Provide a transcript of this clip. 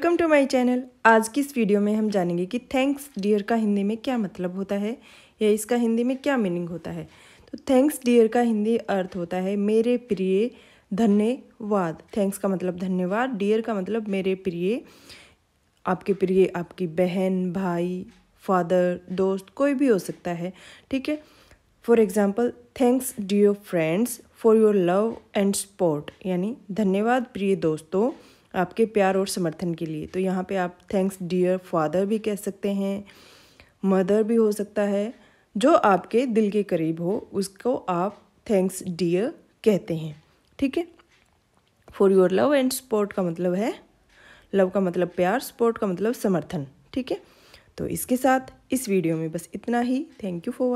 welcome to my channel आज की इस वीडियो में हम जानेंगे कि थैंक्स डियर का हिंदी में क्या मतलब होता है या इसका हिंदी में क्या मीनिंग होता है तो थैंक्स डियर का हिंदी अर्थ होता है मेरे प्रिय धन्यवाद थैंक्स का मतलब धन्यवाद डियर का मतलब मेरे प्रिय आपके प्रिय आपकी बहन भाई फादर दोस्त कोई भी हो सकता है ठीक है for example thanks dear friends for your love and support यानी धन्यवाद प्रिय दोस्तों आपके प्यार और समर्थन के लिए तो यहाँ पे आप थैंक्स डियर फादर भी कह सकते हैं मदर भी हो सकता है जो आपके दिल के करीब हो उसको आप थैंक्स डियर कहते हैं ठीक है for your love and support का मतलब है लव का मतलब प्यार सपोर्ट का मतलब समर्थन ठीक है तो इसके साथ इस वीडियो में बस इतना ही थैंक यू फॉर